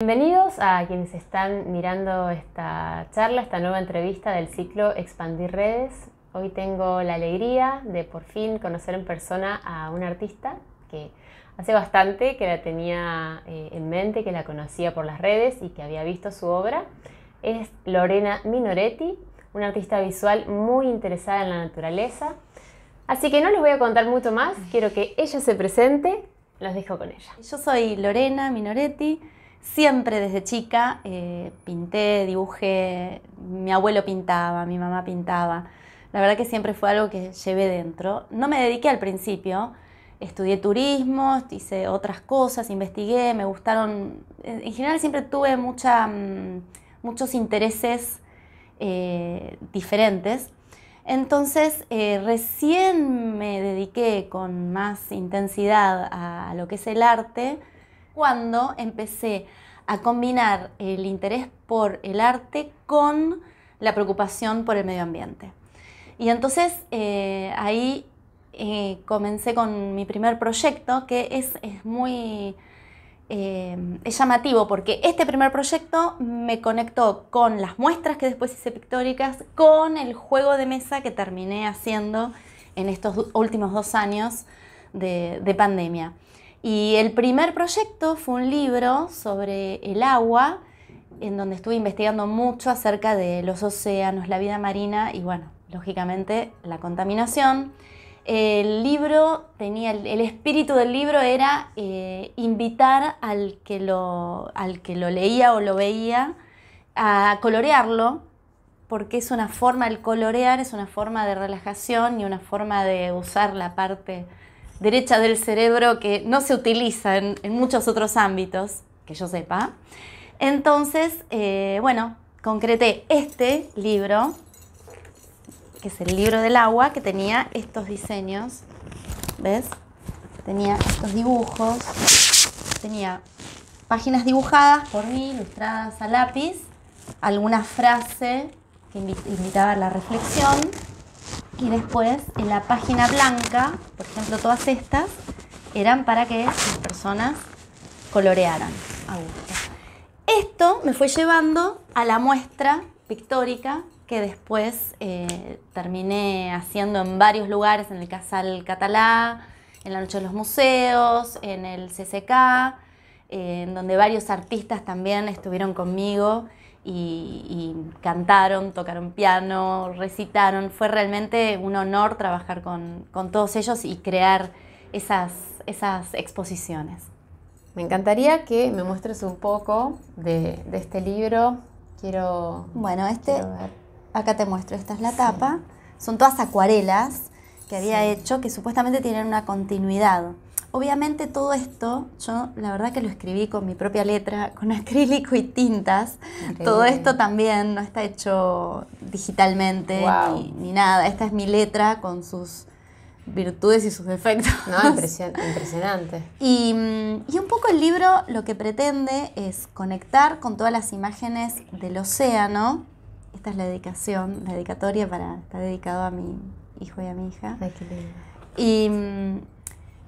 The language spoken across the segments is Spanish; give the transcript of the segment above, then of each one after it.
Bienvenidos a quienes están mirando esta charla, esta nueva entrevista del ciclo Expandir Redes. Hoy tengo la alegría de por fin conocer en persona a una artista que hace bastante que la tenía eh, en mente, que la conocía por las redes y que había visto su obra. Es Lorena Minoretti, una artista visual muy interesada en la naturaleza. Así que no les voy a contar mucho más, quiero que ella se presente, los dejo con ella. Yo soy Lorena Minoretti. Siempre desde chica eh, pinté, dibujé, mi abuelo pintaba, mi mamá pintaba. La verdad que siempre fue algo que llevé dentro. No me dediqué al principio, estudié turismo, hice otras cosas, investigué, me gustaron. En general siempre tuve mm, muchos intereses eh, diferentes. Entonces, eh, recién me dediqué con más intensidad a lo que es el arte cuando empecé a combinar el interés por el arte con la preocupación por el medio ambiente. Y entonces eh, ahí eh, comencé con mi primer proyecto, que es, muy eh, llamativo, porque este primer proyecto me conectó con las muestras que después hice pictóricas, con el juego de mesa que terminé haciendo en estos últimos dos años de pandemia. Y el primer proyecto fue un libro sobre el agua, en donde estuve investigando mucho acerca de los océanos, la vida marina y, bueno, lógicamente la contaminación. El libro tenía, el espíritu del libro era eh, invitar al que, lo, al que lo leía o lo veía a colorearlo, porque es una forma, el colorear es una forma de relajación y una forma de usar la parte derecha del cerebro que no se utiliza en, muchos otros ámbitos, que yo sepa. Entonces, eh, bueno, concreté este libro, que es el libro del agua, que tenía estos diseños, ¿ves? Tenía estos dibujos, tenía páginas dibujadas por mí, ilustradas a lápiz, alguna frase que invitaba a la reflexión y después en la página blanca, por ejemplo, todas estas eran para que las personas colorearan a gusto. Esto me fue llevando a la muestra pictórica que después eh, terminé haciendo en varios lugares, en el Casal Catalá, en la Noche de los Museos, en el CCK, eh, en donde varios artistas también estuvieron conmigo y, cantaron, tocaron piano, recitaron. Fue realmente un honor trabajar con, todos ellos y crear esas, exposiciones. Me encantaría que me muestres un poco de, este libro. Quiero. Bueno, este. Acá te muestro. Esta es la tapa. Son todas acuarelas que había hecho que supuestamente tienen una continuidad. Obviamente todo esto, yo la verdad que lo escribí con mi propia letra, con acrílico y tintas. Todo esto también no está hecho digitalmente ni, nada. Esta es mi letra con sus virtudes y sus defectos. No, impresionante. Mm, y, un poco el libro lo que pretende es conectar con todas las imágenes del océano. Esta es la dedicación, la dedicatoria para, está dedicado a mi hijo y a mi hija. Ay, qué lindo. Y mm,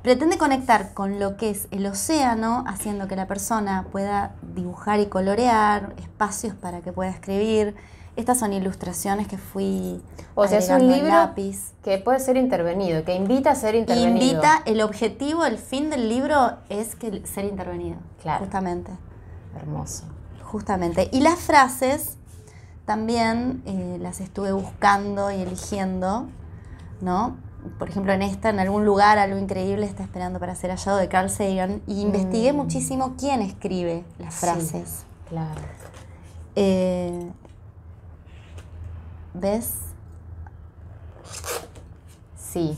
Pretende conectar con lo que es el océano, haciendo que la persona pueda dibujar y colorear, espacios para que pueda escribir. Estas son ilustraciones que fui. O sea, es un libro que puede ser intervenido, que invita a ser intervenido. Invita, el objetivo, el fin del libro es que ser intervenido. Justamente. Hermoso. Justamente. Y las frases también eh, las estuve buscando y eligiendo, ¿no? por ejemplo, en esta, en algún lugar, algo increíble está esperando para ser hallado de Carl Sagan, y investigué mm. muchísimo quién escribe las frases. claro. Eh, ¿Ves? Sí,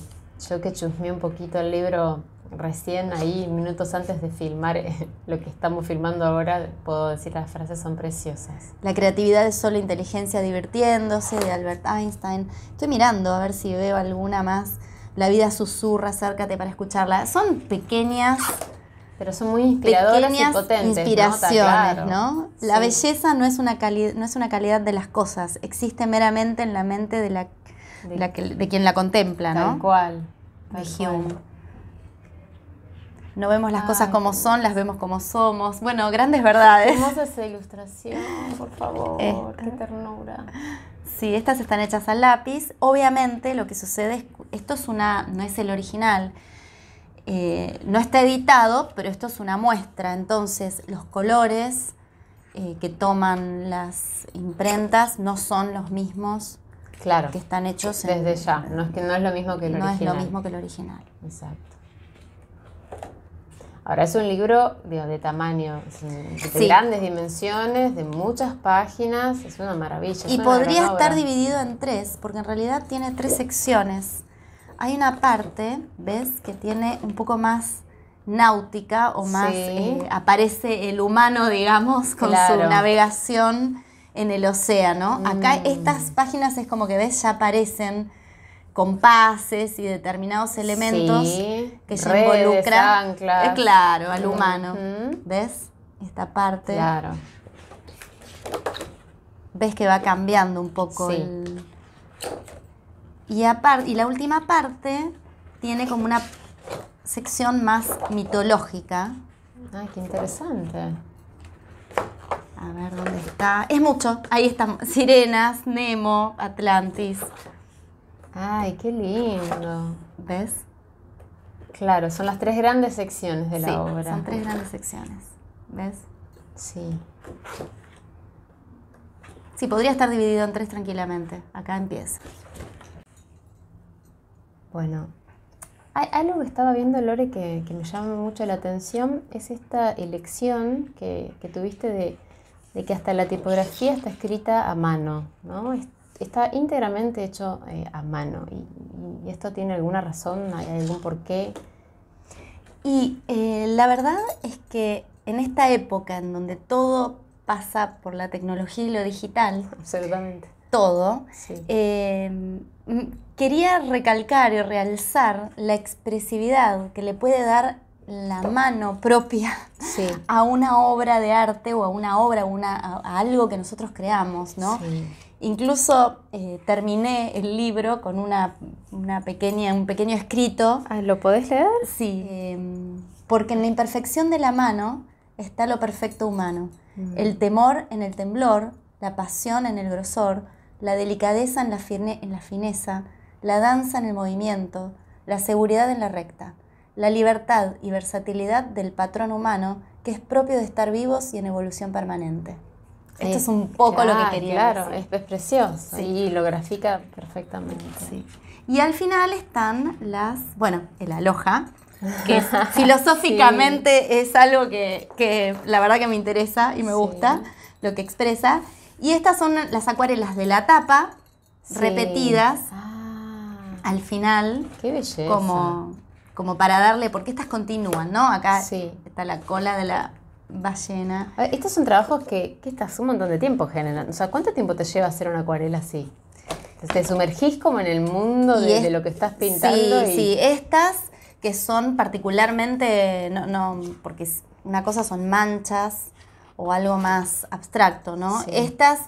yo que chusmeé un poquito el libro, recién ahí, minutos antes de filmar eh, lo que estamos filmando ahora, puedo decir las frases son preciosas. La creatividad es solo inteligencia divirtiéndose, de Albert Einstein. Estoy mirando a ver si veo alguna más. La vida susurra, acércate para escucharla. Son pequeñas pero son muy inspiradoras pequeñas y potentes. Inspiraciones, ¿no? La belleza no es, una no es una calidad de las cosas, existe meramente en la mente de, quien la contempla, tal cual. No vemos las cosas como son, las vemos como somos. Bueno, grandes verdades. a esa ilustración, por favor. Qué ternura. Sí, estas están hechas al lápiz. Obviamente lo que sucede es, esto es una, no es el original. Eh, no está editado, pero esto es una muestra. Entonces, los colores eh, que toman las imprentas no son los mismos claro. que están hechos en, desde ya. No es que no es lo mismo que el original. No es lo mismo que el original. Exacto. Ahora es un libro de tamaño, de grandes dimensiones, de muchas páginas, es una maravilla. Y podría estar dividido en tres, porque en realidad tiene tres secciones. Hay una parte, ¿ves?, que tiene un poco más náutica o más eh, aparece el humano, digamos, con su navegación en el océano. Acá mm. estas páginas es como que ves, ya aparecen compases y determinados elementos que ya involucran eh, claro, al humano. ¿Ves? Esta parte. Claro. Ves que va cambiando un poco el. Y, y la última parte tiene como una sección más mitológica. Ay, qué interesante. A ver dónde está. Es mucho. Ahí están. Sirenas, Nemo, Atlantis. Ay, qué lindo. ¿Ves? Claro, son las tres grandes secciones de la obra. Son tres grandes secciones. ¿Ves? Sí. Sí, podría estar dividido en tres tranquilamente. Acá empieza. Bueno, algo que estaba viendo, Lore, que, me llama mucho la atención, es esta elección que, tuviste de, de, que hasta la tipografía está escrita a mano, ¿no? está íntegramente hecho eh, a mano. Y, esto tiene alguna razón? ¿Hay algún porqué? Y eh, la verdad es que en esta época en donde todo pasa por la tecnología y lo digital, absolutamente todo, em, quería recalcar y realzar la expresividad que le puede dar la mano propia a una obra de arte o a una obra, a, algo que nosotros creamos, ¿no? Incluso eh, terminé el libro con una, pequeña, un pequeño escrito. Ah, ¿Lo podés leer? Sí, em, porque en la imperfección de la mano está lo perfecto humano. Mm. El temor en el temblor, la pasión en el grosor, la delicadeza en la fineza, la danza en el movimiento, la seguridad en la recta, la libertad y versatilidad del patrón humano que es propio de estar vivos y en evolución permanente. Esto es un poco lo que quería claro, Es, precioso sí. lo grafica perfectamente. Sí. Y al final están las, bueno, el aloja, que filosóficamente es algo que, la verdad que me interesa y me gusta lo que expresa. Y estas son las acuarelas de la tapa, repetidas ah. al final. Qué belleza. Como, como para darle, porque estas continúan, ¿no? Acá está la cola de la ballena. estos son trabajos que, que estás un montón de tiempo generando. O sea, ¿cuánto tiempo te lleva hacer una acuarela así? Te sumergís como en el mundo de, lo que estás pintando. Sí, y... sí, estas que son particularmente, no, no, porque una cosa son manchas o algo más abstracto, ¿no? Estas,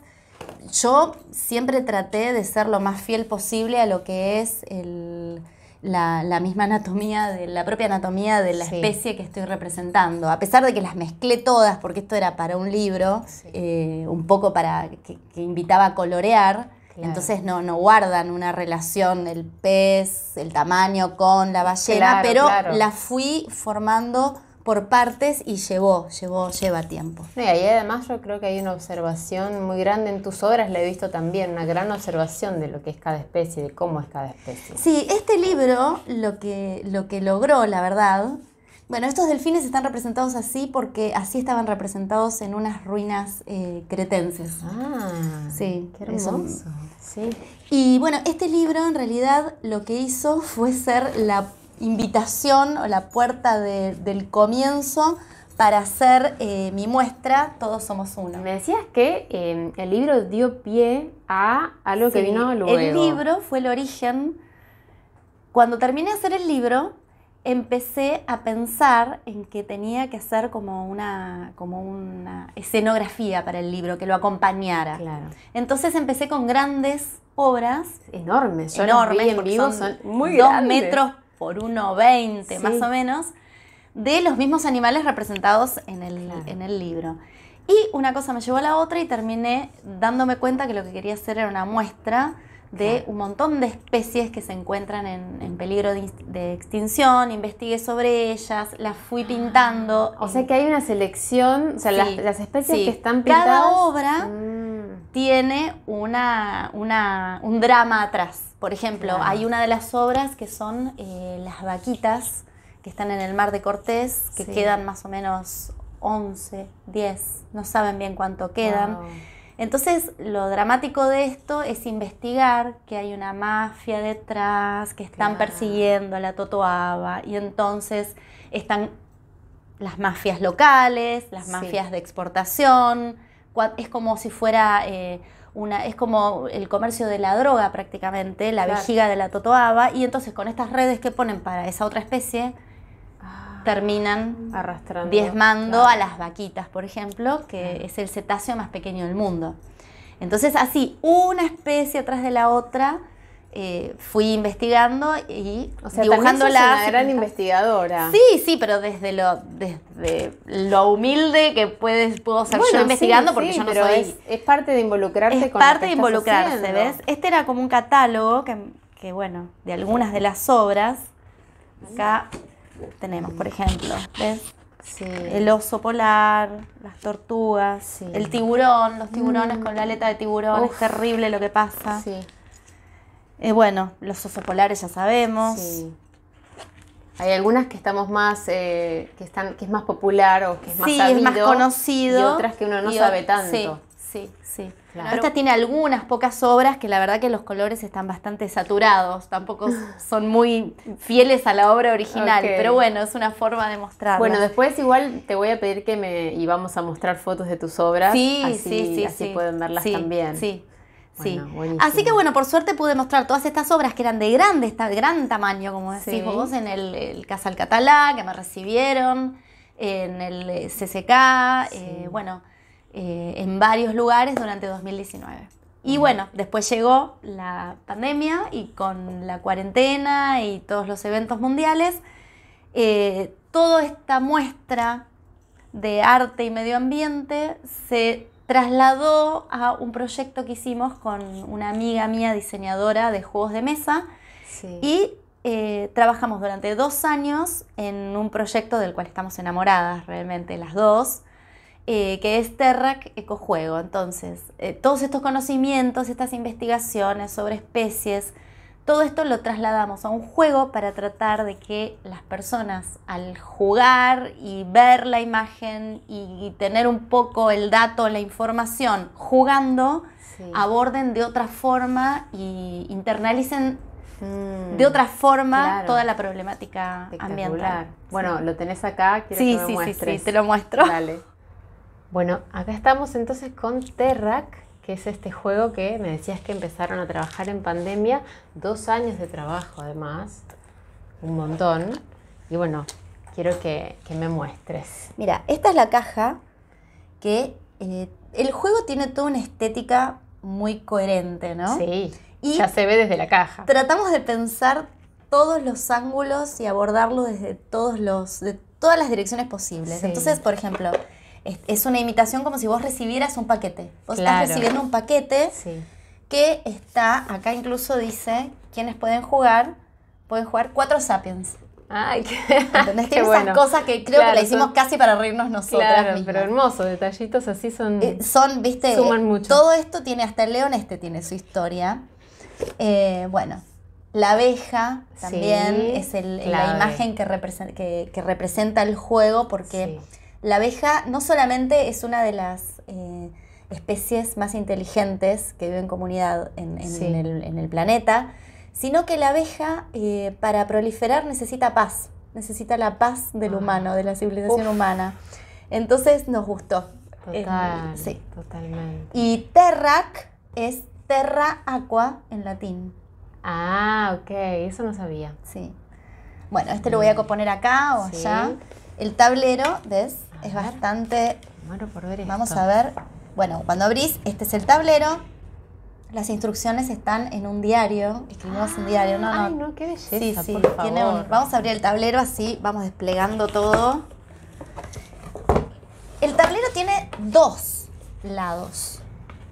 yo siempre traté de ser lo más fiel posible a lo que es el, la, misma anatomía, de, la propia anatomía de la especie que estoy representando. A pesar de que las mezclé todas, porque esto era para un libro, eh, un poco para que, invitaba a colorear, entonces no, guardan una relación el pez, el tamaño con la ballena, pero la fui formando por partes y llevó, llevó, lleva tiempo. y además yo creo que hay una observación muy grande en tus obras, la he visto también, una gran observación de lo que es cada especie, de cómo es cada especie. Sí, este libro lo que, lo que logró, la verdad, bueno, estos delfines están representados así porque así estaban representados en unas ruinas eh, cretenses. Ah, sí, qué hermoso. Y bueno, este libro en realidad lo que hizo fue ser la invitación o la puerta del comienzo para hacer eh, mi muestra Todos Somos Uno. Me decías que eh, el libro dio pie a algo que vino luego. El libro fue el origen. Cuando terminé de hacer el libro, empecé a pensar en que tenía que hacer como una, como una escenografía para el libro, que lo acompañara. Entonces empecé con grandes obras. Enormes, yo enormes, son, dos metros por uno veinte, más o menos, de los mismos animales representados en el, libro. Y una cosa me llevó a la otra y terminé dándome cuenta que lo que quería hacer era una muestra de un montón de especies que se encuentran en, en peligro de, extinción, investigué sobre ellas, las fui ah. pintando. O sea que hay una selección, o sea, las, especies que están pintadas. Cada obra mm tiene un drama atrás. Por ejemplo, hay una de las obras que son eh, las vaquitas que están en el mar de Cortés, que quedan más o menos 11, 10, no saben bien cuánto quedan. Entonces, lo dramático de esto es investigar que hay una mafia detrás, que están persiguiendo a la Totoaba, y entonces están las mafias locales, las mafias de exportación, es como si fuera eh, una, es como el comercio de la droga prácticamente, la vejiga de la totoaba, y entonces con estas redes que ponen para esa otra especie, ah. terminan arrastrando, diezmando a las vaquitas, por ejemplo, que es el cetáceo más pequeño del mundo. Entonces así, una especie atrás de la otra, eh, fui investigando y o sea, dibujándola. gran investigadora. Sí, sí, pero desde lo, desde lo humilde que puedes, puedo ser yo investigando, porque yo no soy. Es, parte de involucrarse es con parte es parte de involucrarse, ¿ves? Este era como un catálogo que, que, bueno, de algunas de las obras. Acá tenemos, por ejemplo, ¿ves? El oso polar, las tortugas, el tiburón, los tiburones mm. con la aleta de tiburón, es terrible lo que pasa. Eh, bueno, los osos polares ya sabemos. Sí. Hay algunas que estamos más, eh, que están, que es más popular o que es más sí, conocido. Y otras que uno no sabe tanto. Sí, sí, Esta tiene algunas pocas obras que la verdad que los colores están bastante saturados, tampoco son muy fieles a la obra original, pero bueno, es una forma de mostrar. Bueno, después igual te voy a pedir que me y vamos a mostrar fotos de tus obras, sí, sí, sí, así sí. pueden verlas sí, también. Sí. Así que bueno, por suerte pude mostrar todas estas obras que eran de grande, de gran tamaño, como decís vos, en el, Casa Casal Catalá, que me recibieron, en el eh, CCK, eh, bueno, eh, en varios lugares durante 2019. Y bueno, después llegó la pandemia y con la cuarentena y todos los eventos mundiales, toda esta muestra de arte y medio ambiente se trasladó a un proyecto que hicimos con una amiga mía diseñadora de juegos de mesa y eh, trabajamos durante dos años en un proyecto del cual estamos enamoradas realmente las dos, eh, que es Terrac Ecojuego. Entonces, eh, todos estos conocimientos, estas investigaciones sobre especies, todo esto lo trasladamos a un juego para tratar de que las personas al jugar y ver la imagen y, tener un poco el dato, la información jugando, aborden de otra forma y internalicen mm, de otra forma toda la problemática ambiental. Bueno, lo tenés acá, quiero sí, que sí, Sí, sí, te lo muestro. Dale. Bueno, acá estamos entonces con Terrac que es este juego que me decías que empezaron a trabajar en pandemia, dos años de trabajo además, un montón. Y bueno, quiero que, me muestres. Mira, esta es la caja que eh, el juego tiene toda una estética muy coherente, ¿no? Sí. ya se ve desde la caja. Tratamos de pensar todos los ángulos y abordarlo desde todos los, de todas las direcciones posibles. Entonces, por ejemplo, es una imitación como si vos recibieras un paquete. Vos estás recibiendo un paquete que está, acá incluso dice, quienes pueden jugar, pueden jugar cuatro sapiens. Ay, qué, ¿Entendés? esas cosas que creo que la hicimos casi para reírnos nosotras. Claro, pero hermoso, detallitos así son. Eh, son, viste, suman mucho. todo esto tiene, hasta el león este tiene su historia. Eh, bueno, la abeja también es la imagen que representa, representa el juego porque... La abeja no solamente es una de las eh, especies más inteligentes que viven en comunidad en, el, planeta, sino que la abeja eh, para proliferar necesita paz, necesita la paz del ah. humano, de la civilización humana. Entonces nos gustó. Eh, Total, sí. Totalmente. Y terrac es terra aqua en latín. Ah, ok, eso no sabía. Sí. Bueno, este lo voy a mm. componer acá o sí. allá. El tablero, ¿ves? Es bastante... bueno por ver Vamos a ver. Bueno, cuando abrís, este es el tablero. Las instrucciones están en un diario. Escribimos un diario, no, Ay, no, qué belleza, sí, sí, por favor. vamos a abrir el tablero así, vamos desplegando todo. El tablero tiene dos lados.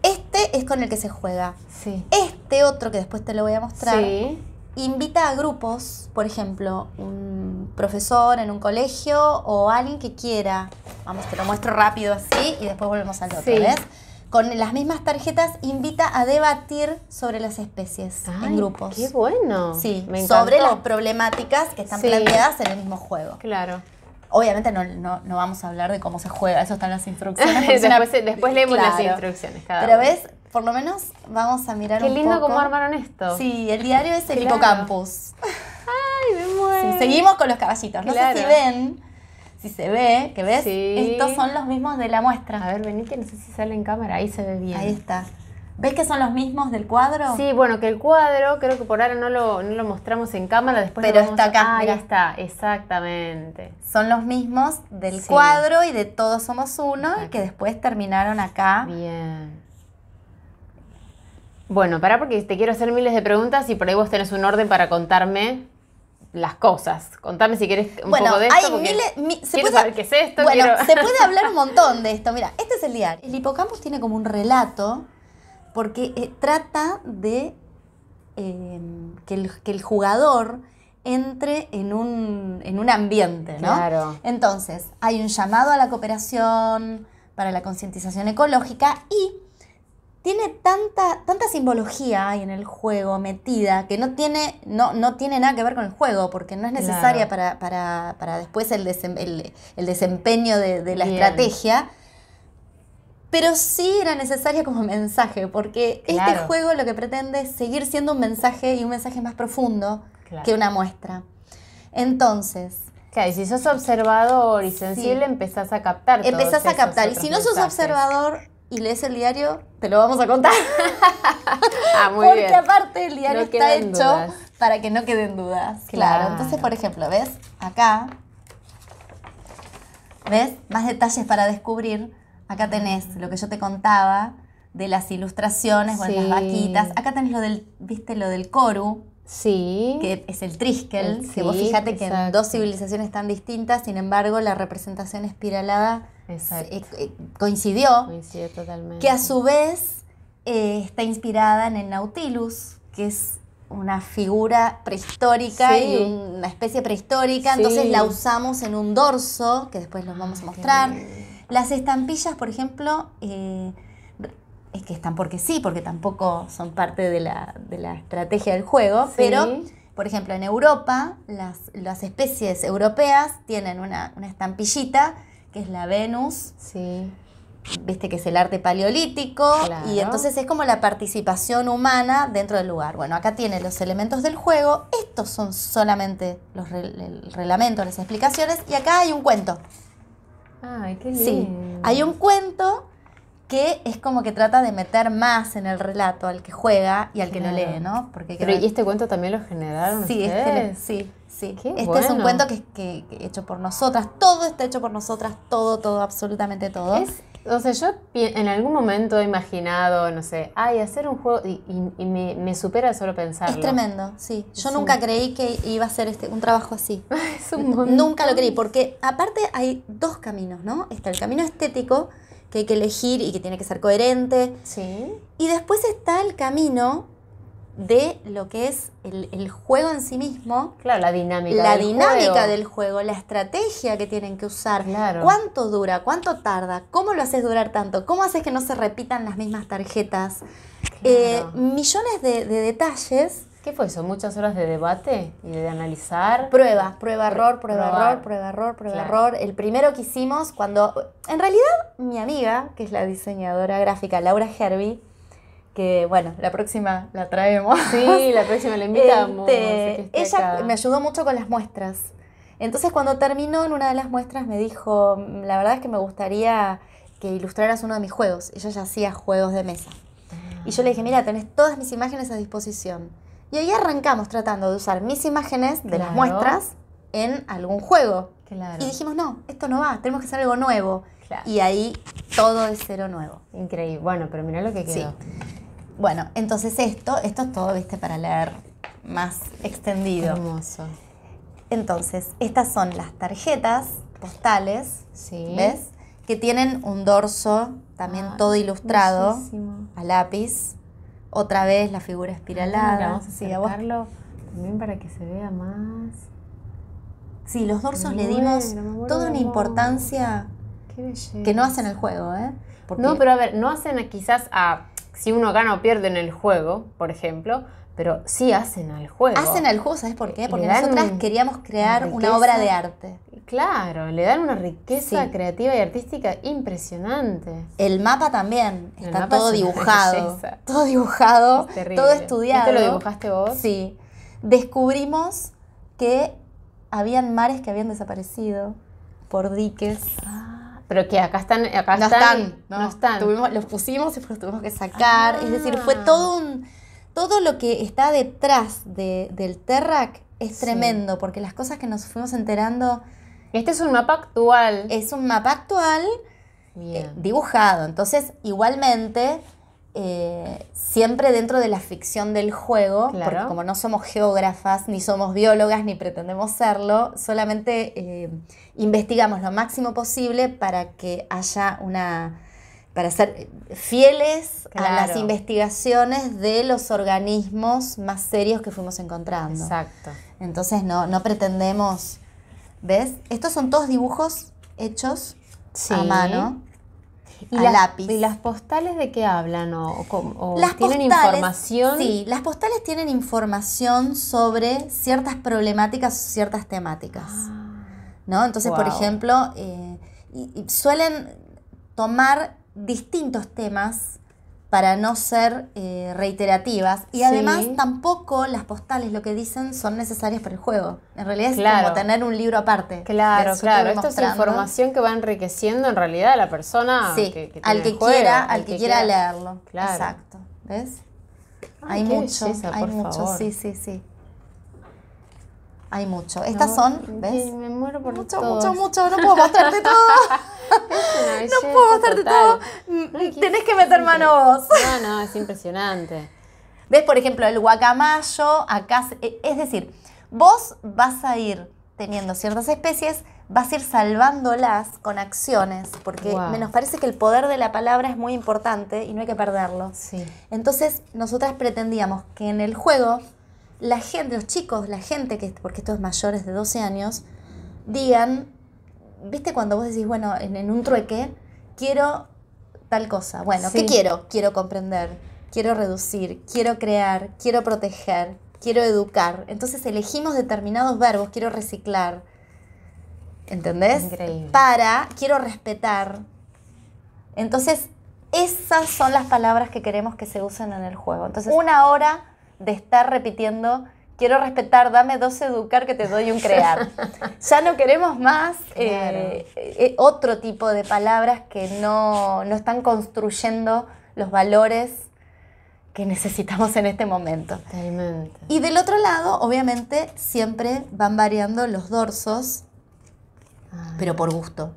Este es con el que se juega. Sí. Este otro que después te lo voy a mostrar. Sí invita a grupos, por ejemplo, un profesor en un colegio o alguien que quiera, vamos, te lo muestro rápido así y después volvemos al otro, ¿ves? Con las mismas tarjetas invita a debatir sobre las especies en grupos. Qué bueno. Sí, sobre las problemáticas que están planteadas en el mismo juego. Claro. Obviamente no, no, vamos a hablar de cómo se juega, eso están las instrucciones. después, leemos las instrucciones. Cada Pero vez. ves, por lo menos vamos a mirar un poco. Qué lindo cómo armaron esto. Sí, el diario es el Hipocampus. Ay, me muero. seguimos con los caballitos. No sé si ven, si se ve, que ves, sí. estos son los mismos de la muestra. A ver, que no sé si sale en cámara, ahí se ve bien. Ahí está. ¿Ves que son los mismos del cuadro? Sí, bueno, que el cuadro, creo que por ahora no lo, no lo mostramos en cámara, después Pero está acá. Ahí está, exactamente. Son los mismos del cuadro y de Todos Somos Uno, que después terminaron acá. Bien. Bueno, pará porque te quiero hacer miles de preguntas y por ahí vos tenés un orden para contarme las cosas. Contame si quieres un poco de esto. Hay miles, se puede, saber qué es esto. Bueno, se puede hablar un montón de esto. Mira, este es el diario. El hipocampus tiene como un relato porque eh, trata de em, que, el, que, el, jugador entre en un, en un ambiente, ¿no? Claro. Entonces, hay un llamado a la cooperación, para la concientización ecológica y tiene tanta, tanta simbología ahí en el juego metida que no tiene, no, no tiene nada que ver con el juego, porque no es necesaria para, después el, desempeño de, la estrategia. Pero sí era necesaria como mensaje, porque este juego lo que pretende es seguir siendo un mensaje y un mensaje más profundo que una muestra. Entonces, Claro, y si sos observador y sensible, empezás a captar. Empezás a captar. Y si no sos observador, y lees el diario, te lo vamos a contar. Ah, Porque aparte el diario está hecho para que no queden dudas. Claro. Entonces, por ejemplo, ¿ves? Acá. ¿Ves? Más detalles para descubrir. Acá tenés lo que yo te contaba de las ilustraciones, con las vaquitas. Acá tenés lo del, viste, lo del coru. Sí. Que es el Triskel. que vos fíjate que en dos civilizaciones tan distintas, sin embargo, la representación espiralada eh, eh, coincidió. totalmente. Que a su vez eh, está inspirada en el Nautilus, que es una figura prehistórica y una especie prehistórica. Entonces la usamos en un dorso, que después los vamos a ah, mostrar. Las estampillas, por ejemplo es que están porque sí, porque tampoco son parte de la, estrategia del juego, pero, por ejemplo, en Europa, las, especies europeas tienen una, una estampillita que es la Venus. Sí. Viste que es el arte paleolítico y entonces es como la participación humana dentro del lugar. Bueno, acá tiene los elementos del juego, estos son solamente los reglamentos, las explicaciones y acá hay un cuento. Ay, qué lindo. Sí, hay un cuento que es como que trata de meter más en el relato al que juega y al que lo lee, ¿no? Pero ¿y este cuento también lo generaron sí, Este, sí, sí. este es un cuento que, es hecho por nosotras, todo está hecho por nosotras, todo, todo, absolutamente todo. Entonces, yo en algún momento he imaginado, no sé, ay, hacer un juego y, me, supera solo pensar. Es tremendo, sí. Yo nunca creí que iba a ser este, un trabajo así. es un Nunca lo creí, porque aparte hay dos caminos, ¿no? Está el camino estético, que hay que elegir y que tiene que ser coherente. Sí. Y después está el camino de lo que es el, juego en sí mismo. Claro, la dinámica. La dinámica del juego, la estrategia que tienen que usar. Claro. ¿Cuánto dura? ¿Cuánto tarda? ¿Cómo lo haces durar tanto? ¿Cómo haces que no se repitan las mismas tarjetas? Eh, millones de detalles ¿Qué fue eso? ¿Muchas horas de debate y de analizar? Prueba, prueba, error, prueba, error, prueba, error, prueba, error. El primero que hicimos cuando, en realidad, mi amiga, que es la diseñadora gráfica, Laura Herby, que bueno, la próxima la traemos. Sí, la próxima la invitamos. Este, ella me ayudó mucho con las muestras. Entonces cuando terminó en una de las muestras me dijo, la verdad es que me gustaría que ilustraras uno de mis juegos. Ella ya hacía juegos de mesa. Y yo le dije, mira, tenés todas mis imágenes a disposición y ahí arrancamos tratando de usar mis imágenes de las muestras en algún juego. Y dijimos, no, esto no va, tenemos que hacer algo nuevo. Y ahí todo es cero nuevo. Increíble. Bueno, pero mirá lo que quedó. Bueno, entonces esto, esto es todo, viste, para leer más extendido. Hermoso. Entonces, estas son las tarjetas postales, ¿ves? Que tienen un dorso también todo ilustrado, a lápiz. Otra vez la figura espiralada. Ah, vamos a sí, también para que se vea más. Sí, los dorsos le dimos toda una importancia que no hacen el juego, ¿eh? no, pero a ver, no hacen quizás a si uno gana o pierde en el juego, por ejemplo, pero sí hacen al juego. Hacen al juego, ¿sabes por qué? Eh, Porque nosotras queríamos crear una, obra de arte. Claro, le dan una riqueza creativa y artística impresionante. El mapa también, está todo, dibujado, todo dibujado. Todo estudiado. ¿Esto lo dibujaste vos? Sí. Descubrimos que habían mares que habían desaparecido por diques. Ah, pero que acá están, acá no están, no, están. los pusimos y los tuvimos que sacar. Es decir, fue ah. todo un todo lo que está detrás del Terrac es tremendo, porque las cosas que nos fuimos enterando... Este es un mapa actual. Es un mapa actual eh, dibujado. Entonces, igualmente, eh, siempre dentro de la ficción del juego, porque como no somos geógrafas, ni somos biólogas, ni pretendemos serlo, solamente eh, investigamos lo máximo posible para que haya una para ser fieles a las investigaciones de los organismos más serios que fuimos encontrando. Exacto. Entonces no, no pretendemos, ¿ves? Estos son todos dibujos hechos a mano. ¿Y a lápiz. ¿Y las postales de qué hablan? ¿O, tienen información? Sí, las postales tienen información sobre ciertas problemáticas, ciertas temáticas. Ah. ¿no? Entonces, por ejemplo, eh, suelen tomar distintos temas para no ser eh, reiterativas. Y además tampoco las postales, lo que dicen, son necesarias para el juego. En realidad es como tener un libro aparte. Claro, claro. Esto es información que va enriqueciendo en realidad a la persona sí. al que quiera, al que, quiera, leerlo. Exacto. ¿Ves? hay mucho, hay mucho, sí, sí, sí. Hay mucho. Estas son, ¿ves? Me muero por mucho, mucho, mucho. No puedo mostrarte todo. no puedo gastarte todo. Mm, tenés que meter mano vos. No, no, es impresionante. ¿Ves, por ejemplo, el guacamayo? Acá, eh, es decir, vos vas a ir teniendo ciertas especies, vas a ir salvándolas con acciones, porque nos parece que el poder de la palabra es muy importante y no hay que perderlo. Sí. Entonces, nosotras pretendíamos que en el juego la gente, los chicos, la gente, que, porque estos mayores de 12 años, digan viste cuando vos decís, bueno, en, un trueque, quiero tal cosa. Bueno, ¿qué quiero? Quiero comprender, quiero reducir, quiero crear, quiero proteger, quiero educar. Entonces elegimos determinados verbos, quiero reciclar. ¿Entendés? Para, quiero respetar. Entonces, esas son las palabras que queremos que se usen en el juego. Entonces, una hora de estar repitiendo quiero respetar, dame dos educar que te doy un crear. ya no queremos más eh, eh, otro tipo de palabras que no, están construyendo los valores que necesitamos en este momento. Y del otro lado, obviamente, siempre van variando los dorsos, ah. pero por gusto.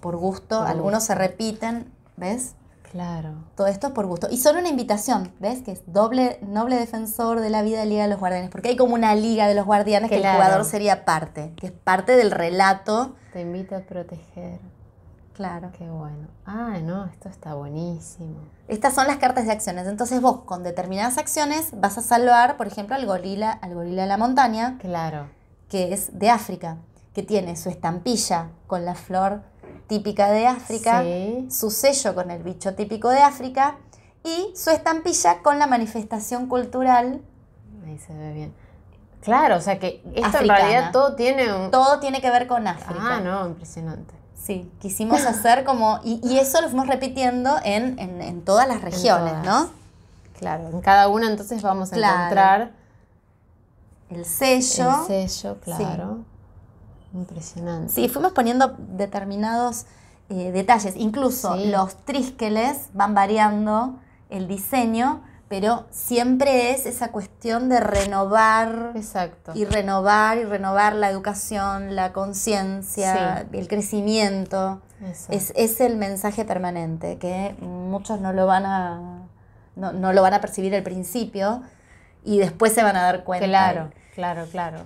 Por gusto, algunos se repiten, ¿ves? Claro. Todo esto es por gusto. Y son una invitación, ¿ves? Que es doble, noble defensor de la vida de Liga de los Guardianes, porque hay como una Liga de los Guardianes que el jugador sería parte, que es parte del relato. Te invita a proteger. Claro. Qué bueno. Ah, no, esto está buenísimo. Estas son las cartas de acciones. Entonces vos con determinadas acciones vas a salvar, por ejemplo, al gorila, al gorila de la montaña. Claro. Que es de África, que tiene su estampilla con la flor típica de África, su sello con el bicho típico de África y su estampilla con la manifestación cultural. Ahí se ve bien. Claro, o sea que esto en realidad todo tiene un... Todo tiene que ver con ah, África. Ah, no, impresionante. Sí, quisimos hacer como... Y, eso lo fuimos repitiendo en, todas las regiones, ¿no? Claro, en cada una entonces vamos a encontrar... El sello. El sello, claro. Impresionante. Sí, fuimos poniendo determinados eh, detalles. Incluso los trisqueles van variando el diseño, pero siempre es esa cuestión de renovar. Exacto. Y renovar y renovar la educación, la conciencia, el crecimiento. Es, el mensaje permanente, que muchos no lo van a, no, no lo van a percibir al principio y después se van a dar cuenta. Claro, claro, claro.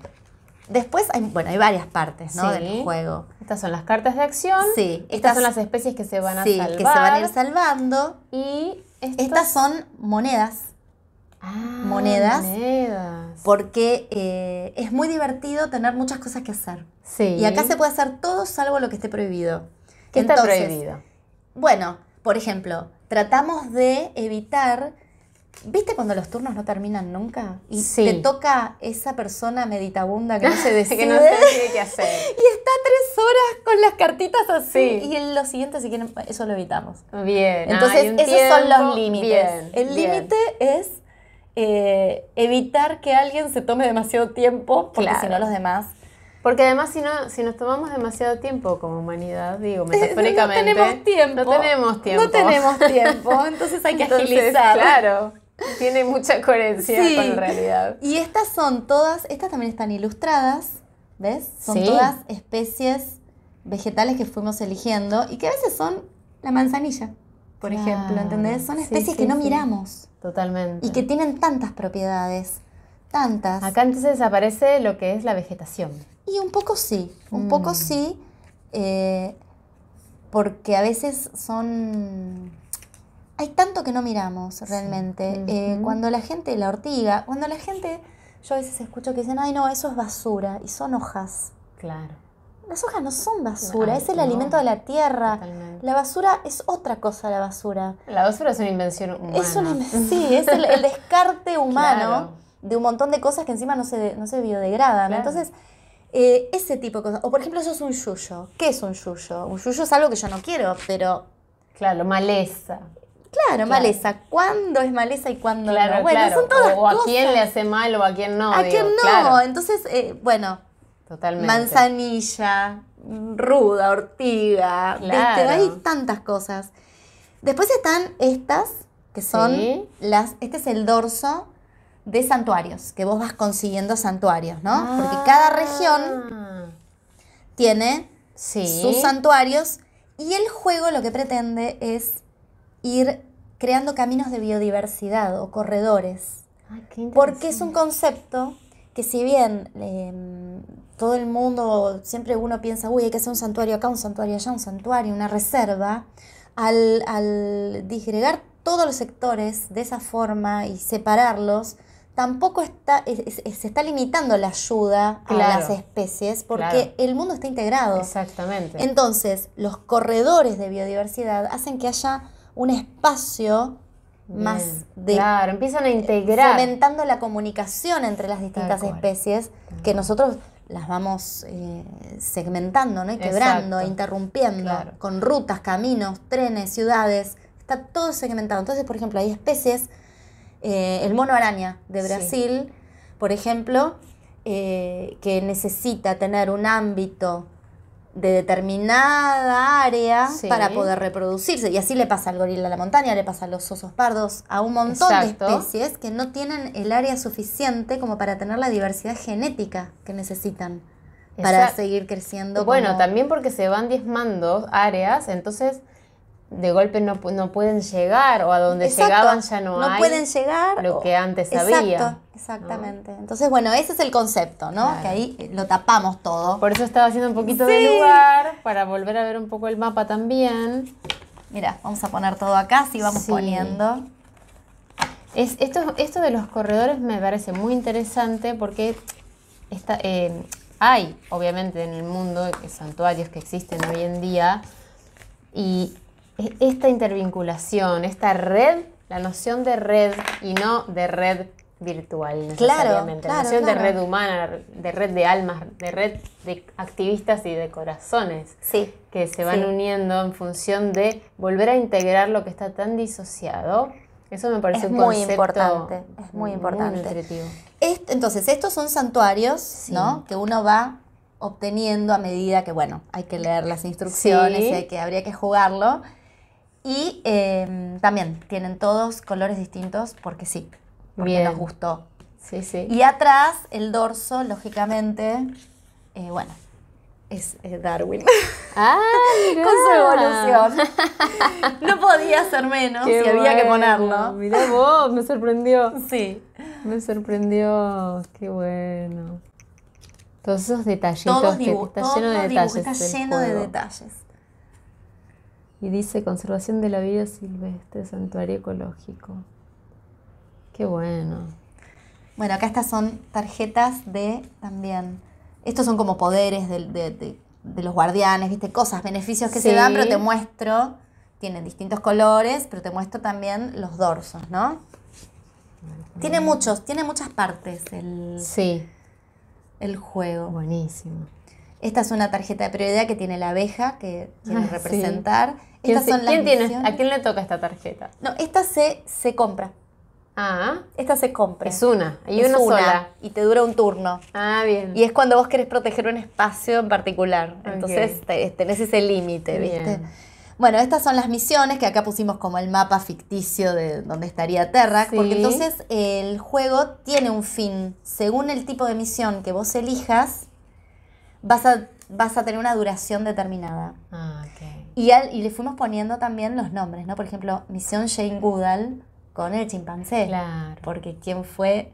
Después hay, bueno, hay varias partes del juego. Estas son las cartas de acción. Sí. Estas, son las especies que se van a que se van a ir salvando. Y estas son monedas. Ah, monedas, Porque eh, es muy divertido tener muchas cosas que hacer. Sí. Y acá se puede hacer todo salvo lo que esté prohibido. ¿Qué está prohibido? Bueno, por ejemplo, tratamos de evitar ¿Viste cuando los turnos no terminan nunca? Y te toca esa persona meditabunda que no se decide. que qué hacer. Y está tres horas con las cartitas así. Y en lo siguiente, si quieren, eso lo evitamos. Bien. Ah, Entonces, esos son los límites. El límite es eh, evitar que alguien se tome demasiado tiempo, porque si no los demás porque además si, no, si nos tomamos demasiado tiempo como humanidad, digo, eh, metafóricamente... no tenemos tiempo. No tenemos tiempo. No tenemos tiempo, entonces hay que agilizar. Claro, tiene mucha coherencia con la realidad. Y estas son todas, estas también están ilustradas, ¿ves? Son todas especies vegetales que fuimos eligiendo y que a veces son la manzanilla, por ejemplo, ¿entendés? Son especies que no miramos. Totalmente. Y que tienen tantas propiedades. Tantas. Acá entonces aparece lo que es la vegetación. Y un poco sí, un poco mm. sí, eh, porque a veces son... Hay tanto que no miramos realmente. Eh, cuando la gente, la ortiga, cuando la gente, yo a veces escucho que dicen, ay no, eso es basura y son hojas. Claro. Las hojas no son basura, es el alimento de la tierra. La basura es otra cosa, la basura. La basura es una invención humana. sí, es el, descarte humano de un montón de cosas que encima no se, no se biodegradan. Entonces, eh, ese tipo de cosas. O por ejemplo, eso es un yuyo. ¿Qué es un yuyo? Un yuyo es algo que yo no quiero, pero. Claro, maleza. Claro, maleza. ¿Cuándo es maleza y cuándo no? Bueno, son todas o, a quién le hace mal o a quién no. A quién no. Entonces, eh, bueno. Totalmente. Manzanilla, ruda, ortiga. hay tantas cosas. Después están estas, que son las. Este es el dorso de santuarios, que vos vas consiguiendo santuarios, ¿no? Porque ah. cada región tiene sus santuarios y el juego lo que pretende es ir creando caminos de biodiversidad o corredores. porque es un concepto que si bien em, todo el mundo, siempre uno piensa, uy, hay que hacer un santuario acá, un santuario allá, un santuario, una reserva, al, al disgregar todos los sectores de esa forma y separarlos, tampoco está, se está limitando la ayuda a las especies porque el mundo está integrado. Exactamente. Entonces, los corredores de biodiversidad hacen que haya un espacio más de... Claro, empiezan a integrar. Fomentando la comunicación entre las distintas especies que nosotros las vamos eh, segmentando, ¿no? quebrando, interrumpiendo, con rutas, caminos, trenes, ciudades. Está todo segmentado. Entonces, por ejemplo, hay especies eh, el mono araña de Brasil, por ejemplo, eh, que necesita tener un ámbito de determinada área para poder reproducirse. Y así le pasa al gorila a la montaña, le pasa a los osos pardos, a un montón de especies que no tienen el área suficiente como para tener la diversidad genética que necesitan para seguir creciendo. Bueno, también porque se van diezmando áreas, entonces de golpe no, no pueden llegar o a donde llegaban ya no, hay. pueden llegar. Lo que antes Exacto. Exactamente. Entonces, bueno, ese es el concepto, ¿no? Que ahí eh, lo tapamos todo. Por eso estaba haciendo un poquito de lugar para volver a ver un poco el mapa también. Mira, vamos a poner todo acá, si vamos sí. poniendo. Es, esto, esto de los corredores me parece muy interesante porque eh, hay, obviamente, en el mundo eh, santuarios que existen hoy en día y esta intervinculación, esta red, la noción de red y no de red virtual necesariamente, claro, la noción de red humana, de red de almas, de red de activistas y de corazones que se van uniendo en función de volver a integrar lo que está tan disociado. Eso me parece es muy importante, es muy importante. entonces, estos son santuarios, ¿no? Que uno va obteniendo a medida que, bueno, hay que leer las instrucciones y hay que, habría que jugarlo y em, también tienen todos colores distintos porque sí, porque Bien. nos gustó. Sí, sí. Y atrás, el dorso, lógicamente, eh, bueno, es Darwin. Ah, Con su evolución. No podía ser menos si había que ponerlo. Mirá vos, me sorprendió. Sí. Me sorprendió. Qué bueno. Todos esos detallitos. de detalles. Está lleno de detalles y dice conservación de la vida silvestre, santuario ecológico. Qué bueno. Bueno, acá estas son tarjetas de también. Estos son como poderes de, los guardianes, ¿viste? Cosas, beneficios que se dan, pero te muestro. Tienen distintos colores, pero te muestro también los dorsos, ¿no? Tiene muchos, tiene muchas partes el, sí. el juego. Buenísimo. Esta es una tarjeta de prioridad que tiene la abeja que quiere ah, representar. ¿A quién le toca esta tarjeta? No, esta se, se compra. Ah. Esta se compra. Es una. Y una, sola. Y te dura un turno. Ah, bien. Y es cuando vos querés proteger un espacio en particular. Entonces este, tenés ese límite, ¿viste? Bueno, estas son las misiones que acá pusimos como el mapa ficticio de donde estaría Terra. porque entonces el juego tiene un fin. Según el tipo de misión que vos elijas, vas a, tener una duración determinada. Ah, y, y le fuimos poniendo también los nombres, ¿no? Por ejemplo, Misión Jane Goodall con el chimpancé. Claro. Porque quién fue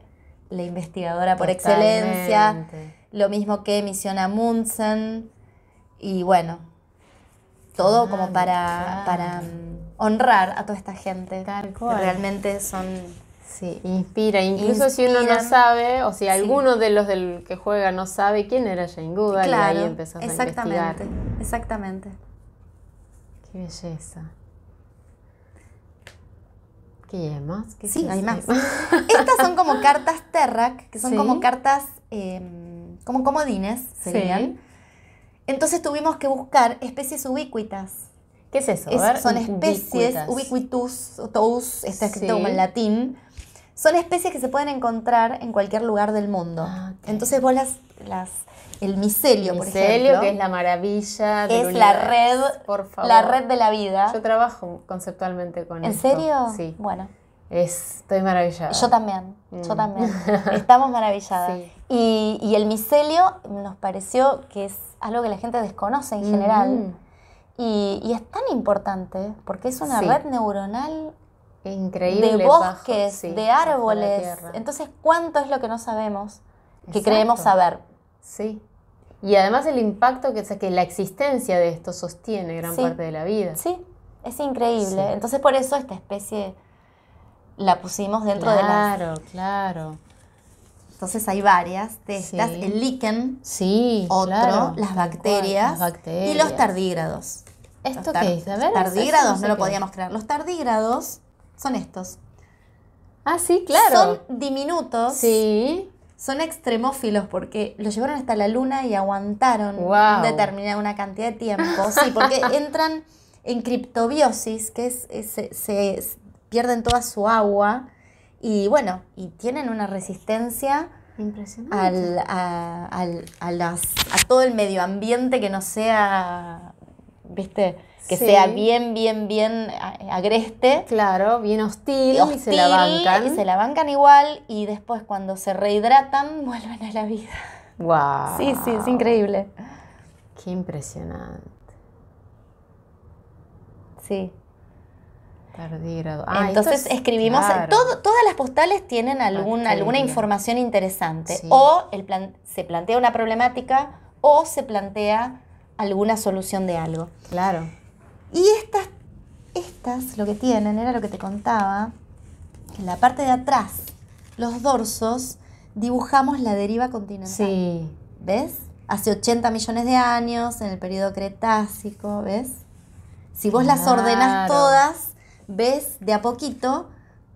la investigadora por excelencia. Lo mismo que Misión Amundsen. Y bueno, todo como ah, para, para honrar a toda esta gente. Que realmente son Sí, inspira. Incluso si uno no sabe, o si alguno de los del que juega no sabe quién era Jane Goodall, y ahí empezó a investigar. Exactamente. Qué belleza. ¿Qué más? ¿Qué sí, hay más. Estas son como cartas Terrac, que son como cartas, em, como comodines serían. Entonces tuvimos que buscar especies ubicuitas. ¿Qué es eso? son especies ubiquitas. ubiquitus, tous, está escrito en latín son especies que se pueden encontrar en cualquier lugar del mundo. Ah, Entonces vos las, el micelio, por ejemplo, que es la maravilla es la red, por la red de la vida. Yo trabajo conceptualmente con ¿En serio? Sí. Bueno. estoy maravillada. Yo también, yo mm. también. Estamos maravilladas. Y, el micelio nos pareció que es algo que la gente desconoce en general. Y, es tan importante porque es una red neuronal Increíble, de bosques, de árboles. Entonces, ¿cuánto es lo que no sabemos, que creemos saber? Sí. Y además el impacto que, o sea, que la existencia de esto sostiene gran parte de la vida. Sí, es increíble. Entonces, por eso esta especie la pusimos dentro de la. Claro, claro. Entonces hay varias de estas, el líquen, sí, otro, las, bacterias, y los tardígrados. ¿Esto qué es? tardígrados, no lo podíamos creer. Los tardígrados son estos. Ah, sí, claro. Son diminutos. Sí. Son extremófilos porque los llevaron hasta la luna y aguantaron determinada una cantidad de tiempo. Sí, porque entran en criptobiosis, que es, se, pierden toda su agua y bueno, y tienen una resistencia al, a, al, las, a todo el medio ambiente que no sea, viste, que sea bien, bien, bien agreste. Claro, bien hostil, y se la bancan. Y se la bancan igual y después cuando se rehidratan vuelven a la vida. ¡Wow! Sí, sí, es increíble. Qué impresionante. Sí. Ah, Entonces escribimos, eh, todas las postales tienen alguna información interesante. O el plan, se plantea una problemática o se plantea alguna solución de algo. Claro. Y estas, estas lo que tienen, era lo que te contaba, en la parte de atrás, los dorsos, dibujamos la deriva continental. Sí. ¿Ves? Hace 80 millones de años, en el periodo Cretácico, ¿ves? Si vos las ordenás todas, ves de a poquito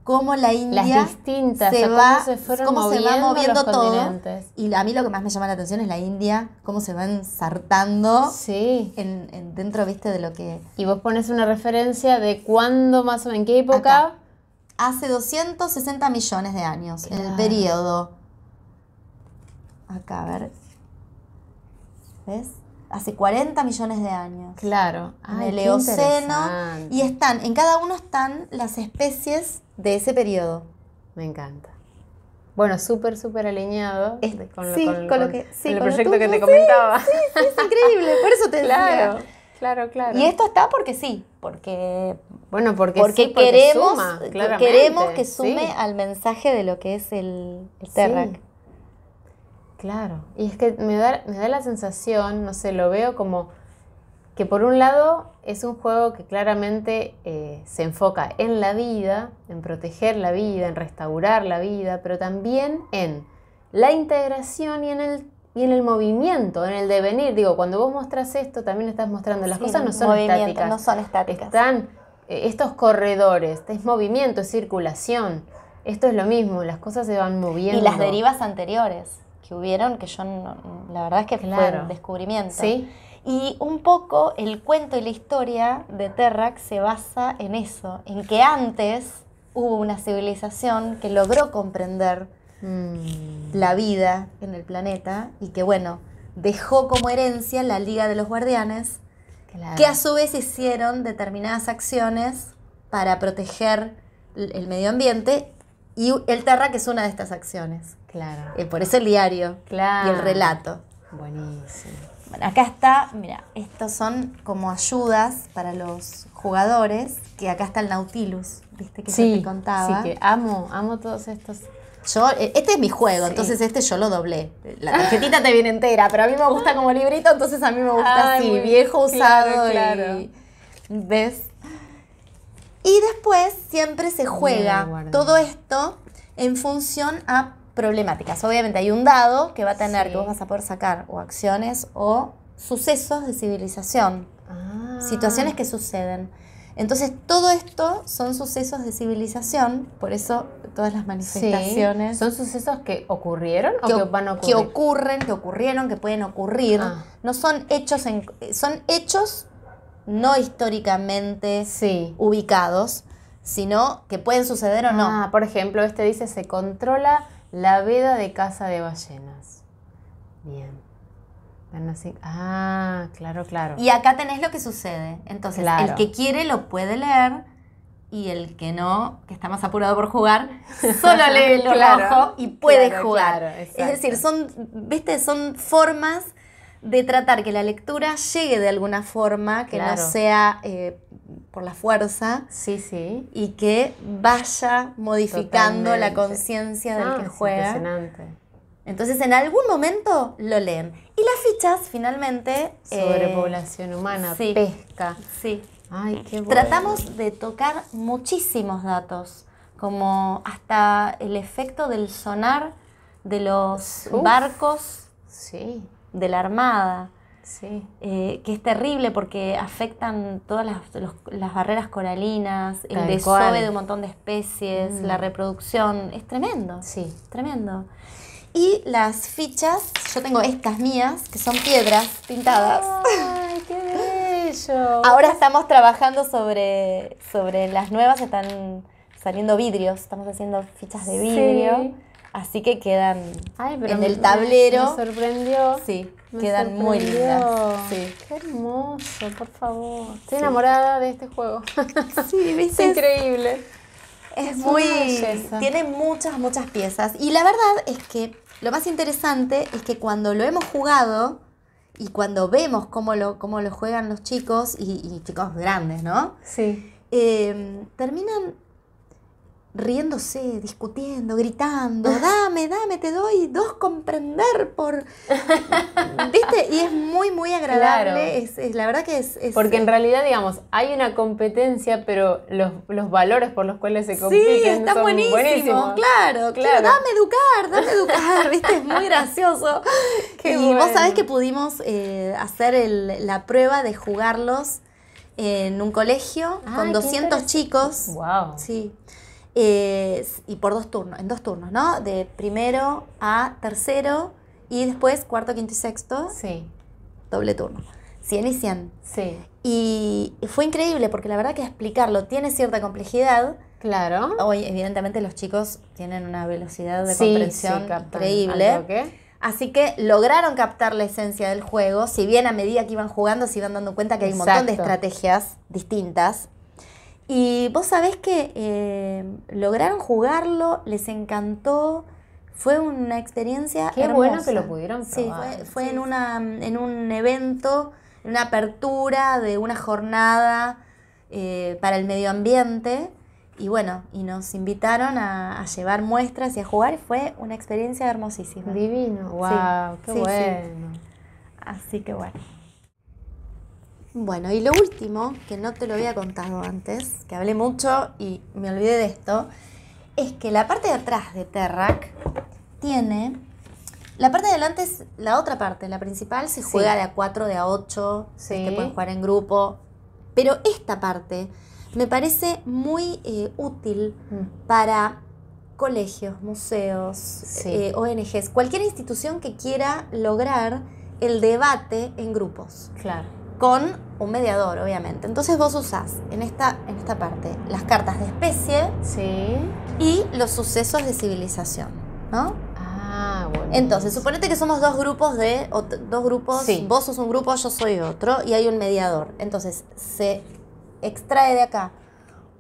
cómo la India Las distintas, se, va, cómo se, va moviendo todo. Y a mí lo que más me llama la atención es la India, cómo se va ensartando sí. dentro, viste, de lo que... Y vos pones una referencia de cuándo más o menos, en qué época... Hace 260 millones de años, en el periodo... Acá, a ver. ¿Ves? hace 40 millones de años. Claro. en el Eoceno. Y están, en cada uno están las especies de ese periodo. Me encanta. Bueno, súper, súper alineado con, lo, con, que, el proyecto que te comentaba. Sí, es increíble, por eso te claro, decía. Claro, claro. Y esto está porque sí, porque bueno, porque, porque, queremos, queremos que sume al mensaje de lo que es el, el Terrac. Claro, y es que me da, me da la sensación, no sé, lo veo como que por un lado es un juego que claramente eh, se enfoca en la vida, en proteger la vida, en restaurar la vida, pero también en la integración y en el, y en el movimiento, en el devenir. Digo, cuando vos mostrás esto, también estás mostrando, las cosas no son estáticas. No son estáticas. Están eh, estos corredores, es movimiento, es circulación. Esto es lo mismo, las cosas se van moviendo. Y las derivas anteriores que hubieron, que yo, no, la verdad es que fue un descubrimiento. Y un poco el cuento y la historia de Terrac se basa en eso, en que antes hubo una civilización que logró comprender mm. la vida en el planeta y que, bueno, dejó como herencia la Liga de los Guardianes, que a su vez hicieron determinadas acciones para proteger el medio ambiente y el Terrak es una de estas acciones. Claro. Eh, por eso el diario claro. y el relato. Buenísimo. Bueno, acá está, mira, estos son como ayudas para los jugadores, que acá está el Nautilus, viste que te contaba. Sí, que amo, amo todos estos. Yo, eh, este es mi juego, entonces este yo lo doblé. La tarjetita te viene entera, pero a mí me gusta como librito, entonces a mí me gusta así, viejo, usado ¿Ves? Y después siempre se juega todo esto en función a problemáticas. Obviamente hay un dado que va a tener que vos vas a poder sacar o acciones o sucesos de civilización, ah. situaciones que suceden. Entonces todo esto son sucesos de civilización, por eso todas las manifestaciones. Son sucesos que ocurrieron o que, van a ocurrir. Que ocurren, que ocurrieron, que pueden ocurrir. Ah. No son hechos, en, son hechos no históricamente ubicados, sino que pueden suceder o no. Ah, por ejemplo, este dice se controla la veda de caza de ballenas. Bien. Ah, claro, claro. Y acá tenés lo que sucede. Entonces, el que quiere lo puede leer y el que no, que está más apurado por jugar, solo lee el claro, y puede jugar. es decir, son, ¿viste? son formas de tratar que la lectura llegue de alguna forma, que no sea eh, por la fuerza. Sí, sí. Y que vaya modificando la conciencia del ah, que juega. Impresionante. Entonces en algún momento lo leen. Y las fichas finalmente... Eh, Sobre población humana, pesca. Sí. Ay, qué bueno. Tratamos de tocar muchísimos datos, como hasta el efecto del sonar de los barcos. Sí de la Armada. Eh, que es terrible porque afectan todas las, barreras coralinas, el desove de un montón de especies, la mm. reproducción. Es tremendo. Sí. Tremendo. Y las fichas, yo tengo estas mías, que son piedras pintadas. ¡Ay, qué bello! Ahora estamos trabajando sobre, sobre las nuevas, están saliendo vidrios, estamos haciendo fichas de vidrio. Sí. Así que quedan en el tablero. Me, sorprendió. Sí, quedan muy lindas. Sí. Qué hermoso, por favor. Estoy enamorada de este juego. Sí, Es increíble. Es, muy. Tiene muchas, muchas piezas. Y la verdad es que lo más interesante es que cuando lo hemos jugado y cuando vemos cómo lo, cómo lo juegan los chicos y, chicos grandes, ¿no? Sí. Eh, terminan riéndose, discutiendo, gritando, dame, dame, te doy dos comprender por... ¿Viste? Y es muy, muy agradable, es, la verdad que es, Porque en realidad, digamos, hay una competencia, pero los, valores por los cuales se compiten Sí, son buenísimo, buenísimos. Claro, claro, dame educar, dame educar, ¿viste? Es muy gracioso. Qué y vos sabés que pudimos eh, hacer la prueba de jugarlos en un colegio ah, con 200 chicos. ¡Wow! Sí y por dos turnos, en dos turnos, ¿no? De primero a tercero y después cuarto, quinto y sexto. Sí. Doble turno. 100 y 100. Sí. Y fue increíble porque la verdad que explicarlo tiene cierta complejidad. Claro. Hoy, evidentemente, los chicos tienen una velocidad de comprensión increíble. Así que lograron captar la esencia del juego, si bien a medida que iban jugando se iban dando cuenta que hay un montón de estrategias distintas y vos sabés que eh, lograron jugarlo, les encantó, fue una experiencia Qué bueno que lo pudieron probar. Sí, fue, en, Una, en un evento, en una apertura de una jornada eh, para el medio ambiente. Y bueno, y nos invitaron a, llevar muestras y a jugar. Fue una experiencia hermosísima. Divino, wow, qué bueno. Así que bueno. Bueno, y lo último, que no te lo había contado antes, que hablé mucho y me olvidé de esto, es que la parte de atrás de Terrac tiene... La parte de adelante es la otra parte, la principal se juega de a 4, de a 8, se que pueden jugar en grupo, pero esta parte me parece muy eh, útil mm. para colegios, museos, eh, ONGs, cualquier institución que quiera lograr el debate en grupos. Claro con un mediador, obviamente. Entonces vos usás en esta, en esta parte las cartas de especie sí. y los sucesos de civilización, ¿no? Ah, bueno. Entonces, suponete que somos dos grupos de. dos grupos. Vos sos un grupo, yo soy otro, y hay un mediador. Entonces, se extrae de acá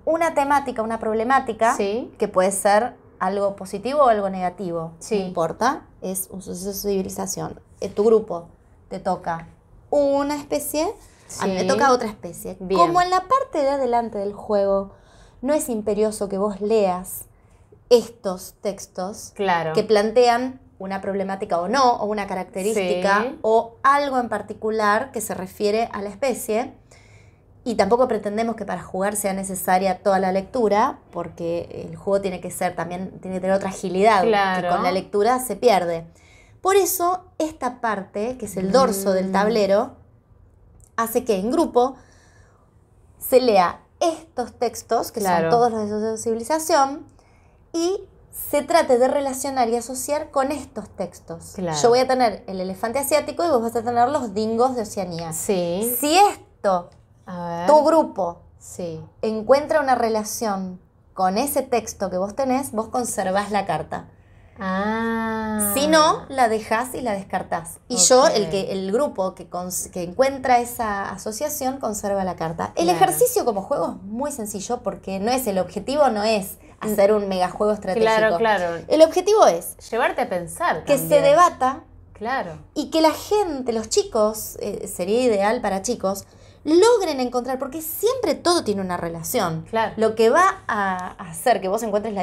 una temática, una problemática, que puede ser algo positivo o algo negativo. Sí. No importa, es un suceso de civilización. Eh, tu grupo te toca una especie, me toca otra especie. Como en la parte de adelante del juego no es imperioso que vos leas estos textos que plantean una problemática o no, o una característica, o algo en particular que se refiere a la especie. Y tampoco pretendemos que para jugar sea necesaria toda la lectura, porque el juego tiene que ser también, tiene que tener otra agilidad, que con la lectura se pierde. Por eso esta parte, que es el dorso del mm. tablero, hace que en grupo se lea estos textos, que son todos los de civilización, y se trate de relacionar y asociar con estos textos. Yo voy a tener el elefante asiático y vos vas a tener los dingos de Oceanía. Si esto, tu grupo, encuentra una relación con ese texto que vos tenés, vos conservás la carta. Ah. Si no, la dejas y la descartás. Y yo, el, que, el grupo que, encuentra esa asociación, conserva la carta. El ejercicio como juego es muy sencillo porque no es el objetivo, no es hacer un megajuego estratégico. Claro, claro. El objetivo es... Llevarte a pensar. Que se debata. Claro. Y que la gente, los chicos, eh, sería ideal para chicos, logren encontrar, porque siempre todo tiene una relación. Claro. Lo que va a hacer que vos encuentres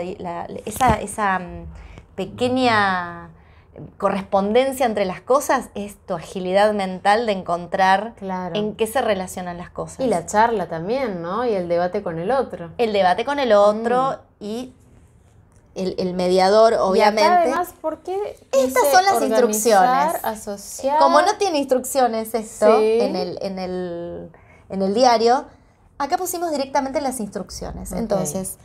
esa mm, pequeña eh, correspondencia entre las cosas es tu agilidad mental de encontrar en qué se relacionan las cosas. Y la charla también, ¿no? Y el debate con el otro. El debate con el otro mm. y el, mediador, obviamente. Y además, ¿por qué Estas son las instrucciones. Como no tiene instrucciones esto en, el, diario, acá pusimos directamente las instrucciones. Entonces,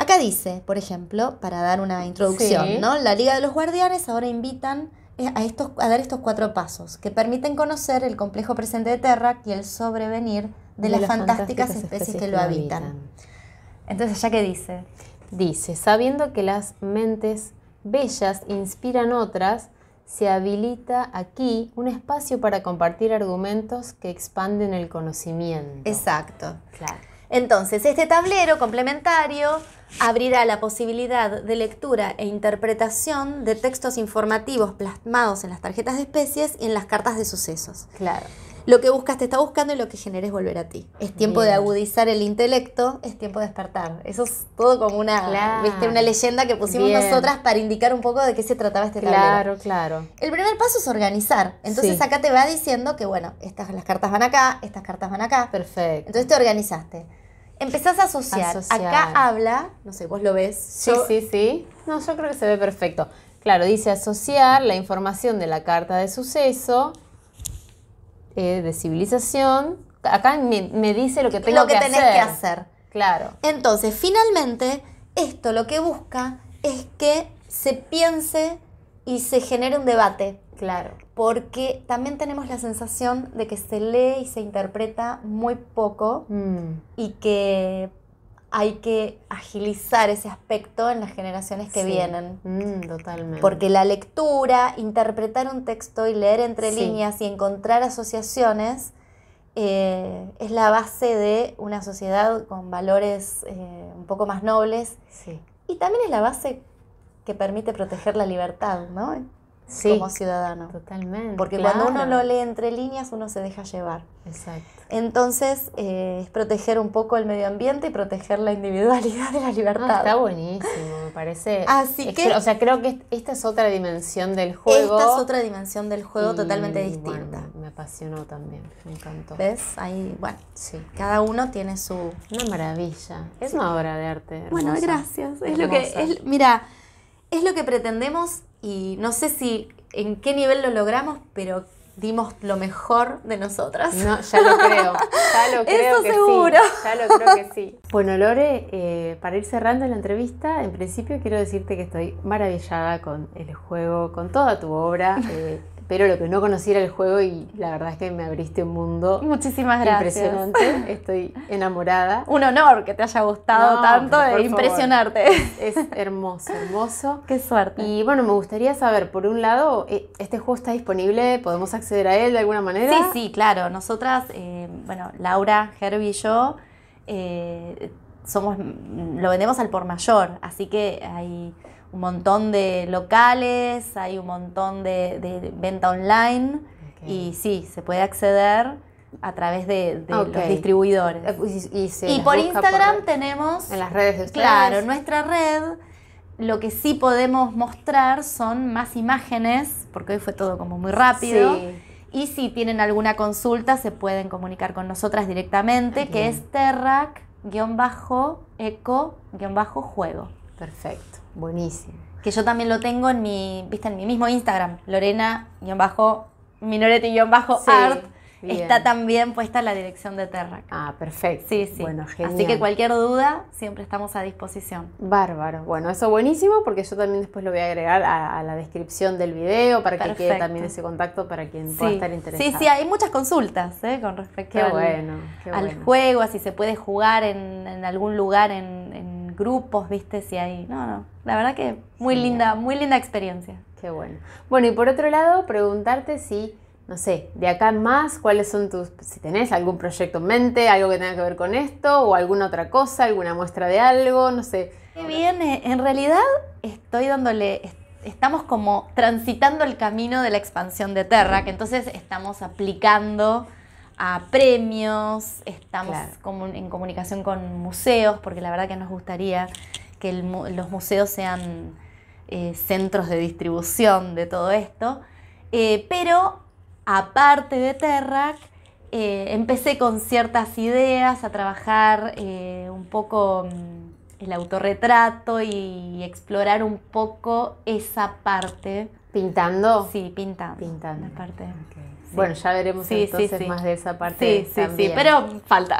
Acá dice, por ejemplo, para dar una introducción, ¿no? La Liga de los Guardianes ahora invitan eh, a, estos, a dar estos cuatro pasos que permiten conocer el complejo presente de Terra y el sobrevenir de, las, fantásticas, especies, que lo habitan. habitan. Entonces, ¿ya qué dice? Dice, sabiendo que las mentes bellas inspiran otras, se habilita aquí un espacio para compartir argumentos que expanden el conocimiento. Exacto. Claro. Entonces, este tablero complementario abrirá la posibilidad de lectura e interpretación de textos informativos plasmados en las tarjetas de especies y en las cartas de sucesos. Claro. Lo que buscas te está buscando y lo que es volver a ti. Es tiempo de agudizar el intelecto, es tiempo de despertar. Eso es todo como una, ¿viste? una leyenda que pusimos nosotras para indicar un poco de qué se trataba este tablero. Claro, claro. El primer paso es organizar. Entonces acá te va diciendo que, bueno, estas las cartas van acá, estas cartas van acá. Perfecto. Entonces te organizaste empezás a asociar. Acá habla, no sé, vos lo ves. Sí, sí, sí. No, yo creo que se ve perfecto. Claro, dice asociar la información de la carta de suceso, eh, de civilización. Acá me, dice lo que tengo lo que, tenés que hacer. Claro. Entonces, finalmente, esto lo que busca es que se piense y se genere un debate. Claro porque también tenemos la sensación de que se lee y se interpreta muy poco mm. y que hay que agilizar ese aspecto en las generaciones que vienen. Mm, totalmente. Porque la lectura, interpretar un texto y leer entre líneas y encontrar asociaciones eh, es la base de una sociedad con valores eh, un poco más nobles. Sí. Y también es la base que permite proteger la libertad, ¿no? como ciudadano. Totalmente. Porque cuando uno lo lee entre líneas, uno se deja llevar. Exacto. Entonces, eh, es proteger un poco el medio ambiente y proteger la individualidad de la libertad. Ah, está buenísimo, me parece. Así que. O sea, creo que esta es otra dimensión del juego. Esta es otra dimensión del juego totalmente distinta. me apasionó también, me encantó. ¿Ves? Ahí, bueno. Sí. Cada uno tiene su. Una maravilla. Es una obra de arte. Bueno, gracias. Es lo que. Es, mira, es lo que pretendemos y no sé si en qué nivel lo logramos, pero dimos lo mejor de nosotras. No, ya lo creo, ya lo creo Eso seguro. Ya lo creo que sí. Bueno, Lore, eh, para ir cerrando la entrevista, en principio quiero decirte que estoy maravillada con el juego, con toda tu obra. Eh, pero lo que no conociera el juego y la verdad es que me abriste un mundo. Muchísimas gracias. Impresionante, estoy enamorada. Un honor que te haya gustado tanto e impresionarte. Es, hermoso, hermoso. Qué suerte. Y bueno, me gustaría saber, por un lado, eh, ¿este juego está disponible? ¿Podemos acceder a él de alguna manera? Sí, sí, claro. Nosotras, eh, bueno, Laura, Herbie y yo, eh, somos, lo vendemos al por mayor, así que hay un montón de locales, hay un montón de, venta online y sí, se puede acceder a través de, los distribuidores. Eh, pues, y, por Instagram tenemos... En las redes de Claro, nuestra red, lo que sí podemos mostrar son más imágenes, porque hoy fue todo como muy rápido. Y si tienen alguna consulta, se pueden comunicar con nosotras directamente, que es terrac-eco-juego. Perfecto. Buenísimo. Que yo también lo tengo en mi, viste, en mi mismo Instagram, Lorena-minorete-art. está también puesta la dirección de Terra. Ah, perfecto. Sí, sí. Bueno, Así que cualquier duda, siempre estamos a disposición. Bárbaro. Bueno, eso buenísimo porque yo también después lo voy a agregar a, la descripción del video para que quede también ese contacto para quien pueda estar interesado. Sí, sí, hay muchas consultas ¿eh? con respecto al, juego, así si se puede jugar en, algún lugar en grupos, viste, si hay. No, no. La verdad que muy linda, muy linda experiencia. Qué bueno. Bueno, y por otro lado, preguntarte si, no sé, de acá en más, cuáles son tus. Si tenés algún proyecto en mente, algo que tenga que ver con esto, o alguna otra cosa, alguna muestra de algo, no sé. Qué bien, eh, en realidad estoy dándole estamos como transitando el camino de la expansión de Terra, que entonces estamos aplicando a premios, estamos en comunicación con museos, porque la verdad que nos gustaría que los museos sean eh, centros de distribución de todo esto. Eh, pero, aparte de Terrac, eh, empecé con ciertas ideas a trabajar un poco mm, el autorretrato y explorar un poco esa parte. ¿Pintando? Sí, pintando. Pintando. Bueno, ya veremos entonces más de esa parte. también. sí, sí, pero falta.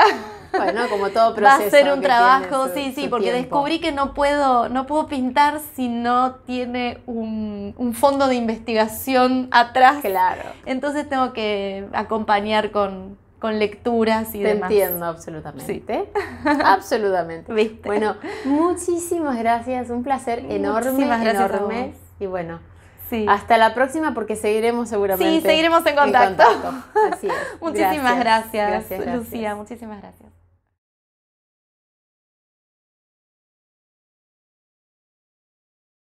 Bueno, como todo proceso. Va a ser un trabajo, sí, sí, porque descubrí que no puedo, no puedo pintar si no tiene un, fondo de investigación atrás. Claro. Entonces tengo que acompañar con, lecturas y Te entiendo absolutamente. Sí. absolutamente. Bueno, muchísimas gracias, un placer enorme. muchísimas gracias enorme. Y bueno, hasta la próxima porque seguiremos seguramente. Sí, seguiremos en contacto. Así es. muchísimas gracias, Lucía. Muchísimas gracias.